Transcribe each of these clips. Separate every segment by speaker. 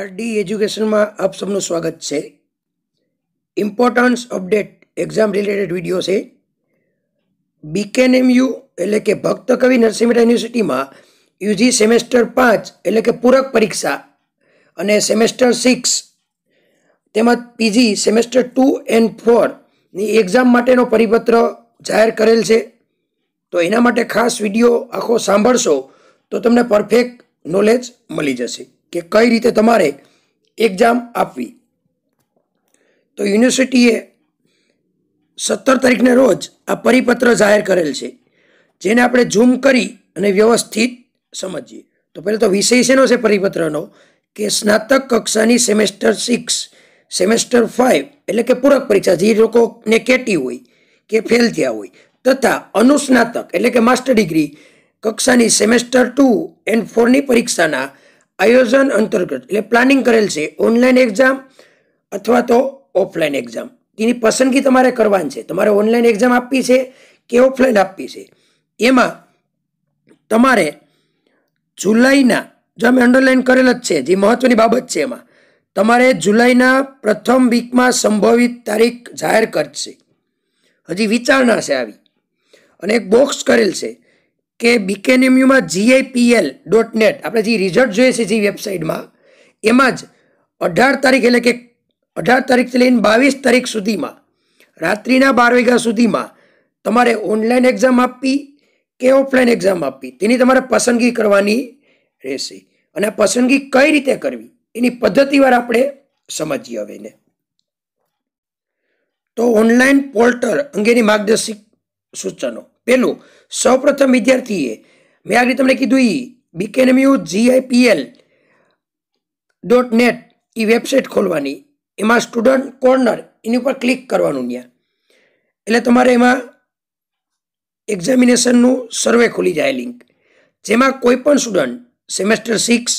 Speaker 1: RD એજ્યુકેશનમાં આપ સૌનું સ્વાગત છે importance update exam related video છે બીકેએનએમયુ એટલે કે ભક્ત કવિ નરસિંહરા યુનિવર્સિટીમાં યુજી સેમેસ્ટર પાંચ એટલે કે પૂરક પરીક્ષા અને સેમેસ્ટર સિક્સ તેમજ પીજી સેમેસ્ટર ટુ એન્ડ ફોરની એક્ઝામ માટેનો પરિપત્ર જાહેર કરેલ છે તો એના માટે ખાસ વિડીયો આખો સાંભળશો તો તમને પરફેક્ટ નોલેજ મળી જશે કે કઈ રીતે તમારે એક્ઝામ આપવી તો યુનિવર્સિટીએ સત્તર તારીખના રોજ આ પરિપત્ર જાહેર કરેલ છે જેને આપણે ઝૂમ કરી અને વ્યવસ્થિત સમજીએ તો પહેલાં તો વિષય શેનો છે પરિપત્રનો કે સ્નાતક કક્ષાની સેમેસ્ટર સિક્સ સેમેસ્ટર ફાઇવ એટલે કે પૂરક પરીક્ષા જે લોકોને કેટી હોય કે ફેલ થયા હોય તથા અનુસ્નાતક એટલે કે માસ્ટર ડિગ્રી કક્ષાની સેમેસ્ટર ટુ એન્ડ ફોરની પરીક્ષાના આયોજન અંતર્ગત એટલે પ્લાનિંગ કરેલ છે ઓનલાઈન એક્ઝામ અથવા તો ઓફલાઈન એક્ઝામ એની પસંદગી તમારે કરવાની છે તમારે ઓનલાઈન એક્ઝામ આપવી છે કે ઓફલાઈન આપવી છે એમાં તમારે જુલાઈના જો અમે અંડરલાઈન કરેલ જ છે જે મહત્ત્વની બાબત છે એમાં તમારે જુલાઈના પ્રથમ વીકમાં સંભવિત તારીખ જાહેર કરશે હજી વિચારણા છે આવી અને એક બોક્સ કરેલ છે કે બીકેનેમ્યુમાં જીઆઈપીએલ ડોટ નેટ આપણે જે રિઝલ્ટ જોઈએ છે જે વેબસાઇટમાં એમાં જ અઢાર તારીખ એટલે કે અઢાર તારીખથી લઈને બાવીસ તારીખ સુધીમાં રાત્રિના બાર વાગ્યા સુધીમાં તમારે ઓનલાઈન એક્ઝામ આપવી કે ઓફલાઈન એક્ઝામ આપવી તેની તમારે પસંદગી કરવાની રહેશે અને આ પસંદગી કઈ રીતે કરવી એની પદ્ધતિવાર આપણે સમજીએ હવે એને તો ઓનલાઈન પોર્ટલ અંગેની માર્ગદર્શિક સૂચનો પહેલું સૌપ્રથમ વિદ્યાર્થીએ મેં આગળ તમને કીધું એ બીકેનમયુ જીઆઈપીએલ ડોટ નેટ એ વેબસાઇટ ખોલવાની એમાં સ્ટુડન્ટ કોર્નર એની ઉપર ક્લિક કરવાનું ત્યાં એટલે તમારે એમાં એક્ઝામિનેશનનું સર્વે ખુલી જાય લિંક જેમાં કોઈ પણ સ્ટુડન્ટ સેમેસ્ટર સિક્સ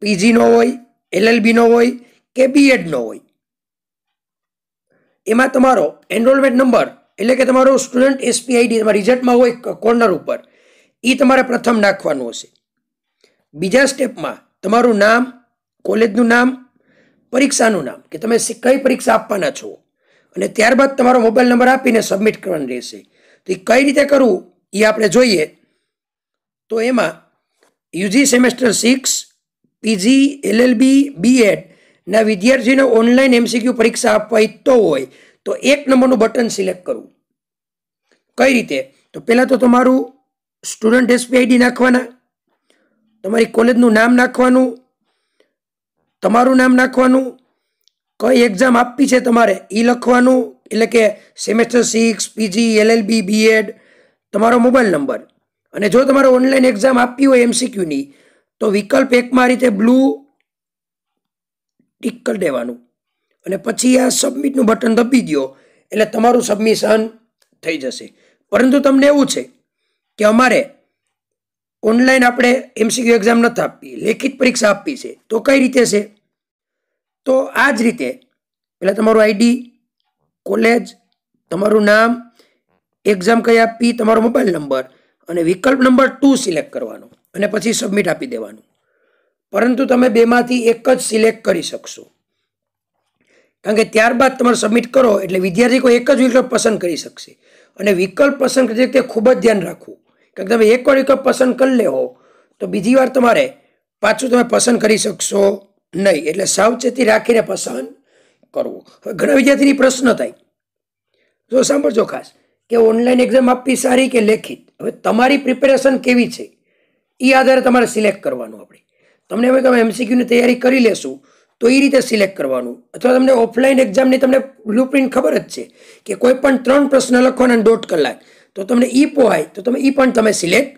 Speaker 1: પીજીનો હોય એલએલબીનો હોય કે બીએડનો હોય એમાં તમારો એનરોલમેન્ટ નંબર એટલે કે તમારો સ્ટુડન્ટ એસપીઆઈડી તમારા રિઝલ્ટમાં હોય કોર્નર ઉપર એ તમારે પ્રથમ નાખવાનું હશે બીજા સ્ટેપમાં તમારું નામ કોલેજનું નામ પરીક્ષાનું નામ કે તમે કઈ પરીક્ષા આપવાના છો અને ત્યારબાદ તમારો મોબાઈલ નંબર આપીને સબમિટ કરવાનું રહેશે તો એ કઈ રીતે કરવું એ આપણે જોઈએ તો એમાં UG semester six PG LLB બી એડના વિદ્યાર્થીને ઓનલાઈન એમસીક્યુ પરીક્ષા આપવા ઈચ્છતો હોય તો એક નંબરનું બટન સિલેક્ટ કરવું કઈ રીતે તો પહેલાં તો તમારું સ્ટુડન્ટ એસપીઆઈડી નાખવાના તમારી કોલેજનું નામ નાખવાનું તમારું નામ નાખવાનું કઈ એક્ઝામ આપવી છે તમારે એ લખવાનું એટલે કે semester six PG LLB BEd તમારો મોબાઈલ નંબર અને જો તમારે ઓનલાઈન એક્ઝામ આપવી હોય એમસીક્યુની તો વિકલ્પ એકમાં રીતે બ્લુ ટીક કરી દેવાનું અને પછી આ સબમિટનું બટન દબી દો એટલે તમારું સબમિશન થઈ જશે પરંતુ તમને એવું છે કે અમારે ઓનલાઈન આપણે એમસીક્યુ એક્ઝામ નથી આપવી લેખિત પરીક્ષા આપવી છે તો કઈ રીતે છે તો આ જ રીતે પહેલાં તમારું આઈડી કોલેજ તમારું નામ એક્ઝામ કઈ આપવી તમારો મોબાઈલ નંબર અને વિકલ્પ નંબર ટુ સિલેક્ટ કરવાનો અને પછી સબમિટ આપી દેવાનું પરંતુ તમે બેમાંથી એક જ સિલેક્ટ કરી શકશો કારણ કે ત્યારબાદ તમારે સબમિટ કરો એટલે વિદ્યાર્થી કોઈ એક જ વિકલ્પ પસંદ કરી શકશે અને વિકલ્પ પસંદ કરી તે ખૂબ જ ધ્યાન રાખવું કારણ કે તમે એકવાર વિકલ્પ પસંદ કરી લેવો તો બીજી વાર તમારે પાછું તમે પસંદ કરી શકશો નહીં એટલે સાવચેતી રાખીને પસંદ કરવું હવે ઘણા વિદ્યાર્થીની પ્રશ્ન થાય જો સાંભળજો ખાસ કે ઓનલાઈન એક્ઝામ આપવી સારી કે લેખિત હવે તમારી પ્રિપેરેશન કેવી છે એ આધારે તમારે સિલેક્ટ કરવાનું આપણે તમને હવે તમે એમસીક્યુની તૈયારી કરી લેશું તો એ રીતે સિલેક્ટ કરવાનું અથવા તમને ઓફલાઈન એક્ઝામની તમને પ્રિન્ટ ખબર જ છે કે કોઈ પણ ત્રણ પ્રશ્ન લખવાનો અને દોઢ કલાક તો તમને ઈ પોહાય તો તમે એ પણ તમે સિલેક્ટ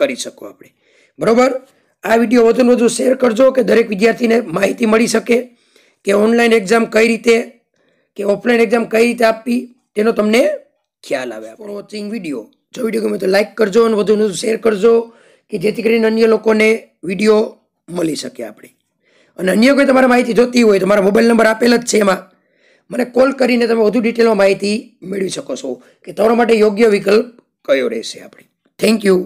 Speaker 1: કરી શકો આપણે બરાબર આ વિડીયો વધુને વધુ શેર કરજો કે દરેક વિદ્યાર્થીને માહિતી મળી શકે કે ઓનલાઈન એક્ઝામ કઈ રીતે કે ઓફલાઈન એક્ઝામ કઈ રીતે આપવી તેનો તમને ખ્યાલ આવે આપણો વોચિંગ વિડીયો જો વિડીયો ગમે તો લાઇક કરજો અને વધુ વધુ શેર કરજો કે જેથી કરીને અન્ય લોકોને વિડીયો મળી શકે આપણે અને અન્ય કોઈ તમારે માહિતી જોતી હોય તો મારા મોબાઈલ નંબર આપેલ જ છે એમાં મને કોલ કરીને તમે વધુ ડિટેલમાં માહિતી મેળવી શકો છો કે તમારા માટે યોગ્ય વિકલ્પ કયો રહેશે આપણે થેન્ક યુ